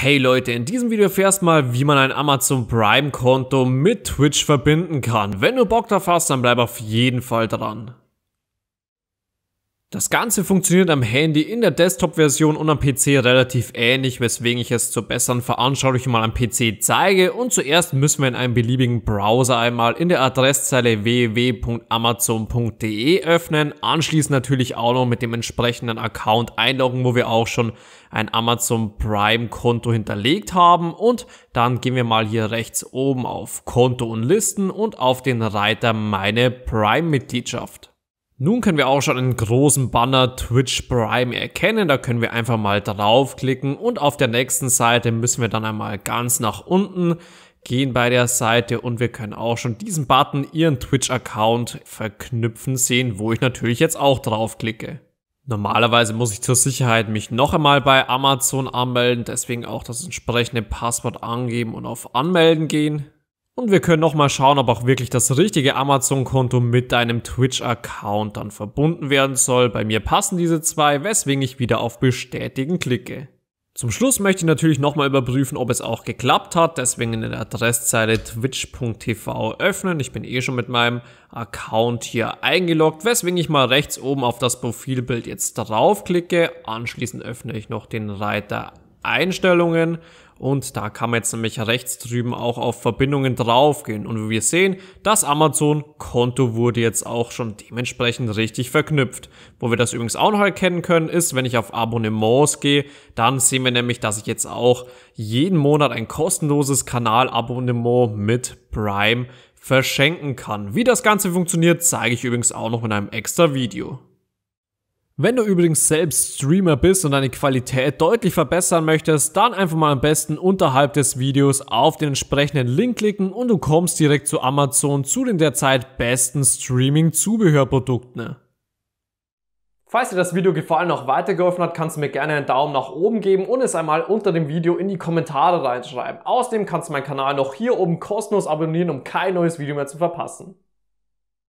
Hey Leute, in diesem Video erfährst mal, wie man ein Amazon Prime Konto mit Twitch verbinden kann. Wenn du Bock drauf hast, dann bleib auf jeden Fall dran. Das Ganze funktioniert am Handy in der Desktop-Version und am PC relativ ähnlich, weswegen ich es zur besseren Veranschaulichung mal am PC zeige. Und zuerst müssen wir in einem beliebigen Browser einmal in der Adresszeile www.amazon.de öffnen, anschließend natürlich auch noch mit dem entsprechenden Account einloggen, wo wir auch schon ein Amazon Prime Konto hinterlegt haben und dann gehen wir mal hier rechts oben auf Konto und Listen und auf den Reiter Meine Prime Mitgliedschaft. Nun können wir auch schon einen großen Banner Twitch Prime erkennen. Da können wir einfach mal draufklicken und auf der nächsten Seite müssen wir dann einmal ganz nach unten gehen bei der Seite und wir können auch schon diesen Button Ihren Twitch-Account verknüpfen sehen, wo ich natürlich jetzt auch draufklicke. Normalerweise muss ich zur Sicherheit mich noch einmal bei Amazon anmelden, deswegen auch das entsprechende Passwort angeben und auf Anmelden gehen. Und wir können nochmal schauen, ob auch wirklich das richtige Amazon-Konto mit deinem Twitch-Account dann verbunden werden soll. Bei mir passen diese zwei, weswegen ich wieder auf Bestätigen klicke. Zum Schluss möchte ich natürlich nochmal überprüfen, ob es auch geklappt hat. Deswegen in der Adresszeile twitch.tv öffnen. Ich bin eh schon mit meinem Account hier eingeloggt, weswegen ich mal rechts oben auf das Profilbild jetzt draufklicke. Anschließend öffne ich noch den Reiter Einstellungen und da kann man jetzt nämlich rechts drüben auch auf Verbindungen draufgehen und wir sehen, das Amazon-Konto wurde jetzt auch schon dementsprechend richtig verknüpft. Wo wir das übrigens auch noch erkennen können, ist, wenn ich auf Abonnements gehe, dann sehen wir nämlich, dass ich jetzt auch jeden Monat ein kostenloses Kanalabonnement mit Prime verschenken kann. Wie das Ganze funktioniert, zeige ich übrigens auch noch in einem extra Video. Wenn du übrigens selbst Streamer bist und deine Qualität deutlich verbessern möchtest, dann einfach mal am besten unterhalb des Videos auf den entsprechenden Link klicken und du kommst direkt zu Amazon zu den derzeit besten Streaming-Zubehörprodukten. Falls dir das Video gefallen und auch weitergeholfen hat, kannst du mir gerne einen Daumen nach oben geben und es einmal unter dem Video in die Kommentare reinschreiben. Außerdem kannst du meinen Kanal noch hier oben kostenlos abonnieren, um kein neues Video mehr zu verpassen.